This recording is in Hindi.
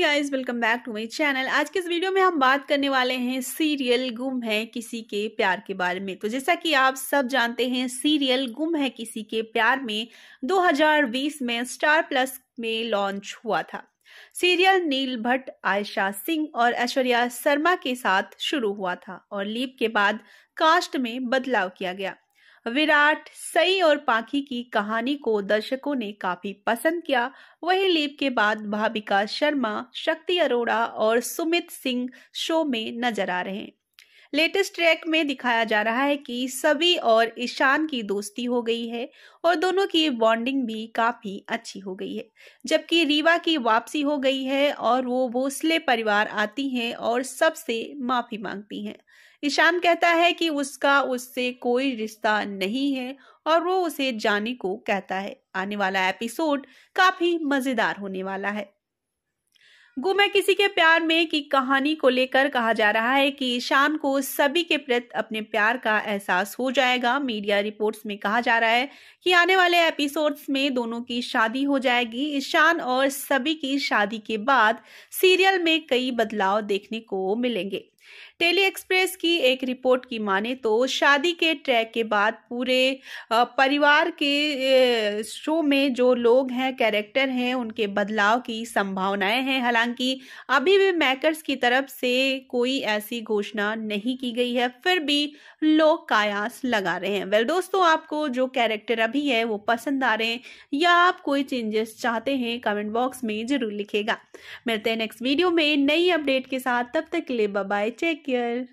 Guys welcome back to my channel आज के इस वीडियो में हम बात करने वाले हैं सीरियल गुम है किसी के प्यार के बारे में तो जैसा कि आप सब जानते हैं सीरियल गुम है किसी के प्यार में 2020 में स्टार प्लस में लॉन्च हुआ था सीरियल नील भट्ट आयशा सिंह और ऐश्वर्या शर्मा के साथ शुरू हुआ था और लीप के बाद कास्ट में बदलाव किया गया विराट सई और पाखी की कहानी को दर्शकों ने काफी पसंद किया वहीं लीप के बाद भाविका शर्मा शक्ति अरोड़ा और सुमित सिंह शो में नजर आ रहे हैं लेटेस्ट ट्रैक में दिखाया जा रहा है कि सभी और ईशान की दोस्ती हो गई है और दोनों की बॉन्डिंग भी काफ़ी अच्छी हो गई है जबकि रीवा की वापसी हो गई है और वो भोसले परिवार आती हैं और सबसे माफ़ी मांगती हैं ईशान कहता है कि उसका उससे कोई रिश्ता नहीं है और वो उसे जाने को कहता है आने वाला एपिसोड काफ़ी मज़ेदार होने वाला है गुम है किसी के प्यार में की कहानी को लेकर कहा जा रहा है कि ईशान को सभी के प्रति अपने प्यार का एहसास हो जाएगा मीडिया रिपोर्ट्स में कहा जा रहा है कि आने वाले एपिसोड्स में दोनों की शादी हो जाएगी ईशान और सभी की शादी के बाद सीरियल में कई बदलाव देखने को मिलेंगे टेली एक्सप्रेस की एक रिपोर्ट की माने तो शादी के ट्रैक के बाद पूरे परिवार के शो में जो लोग हैं कैरेक्टर हैं उनके बदलाव की संभावनाएं हैं हालांकि अभी भी मैकर्स की तरफ से कोई ऐसी घोषणा नहीं की गई है फिर भी लोग कायास लगा रहे हैं वेल दोस्तों आपको जो कैरेक्टर अभी है वो पसंद आ रहे हैं या आप कोई चेंजेस चाहते हैं कमेंट बॉक्स में जरूर लिखेगा मिलते हैं नेक्स्ट वीडियो में नई अपडेट के साथ तब तक के लिए बाय Take care.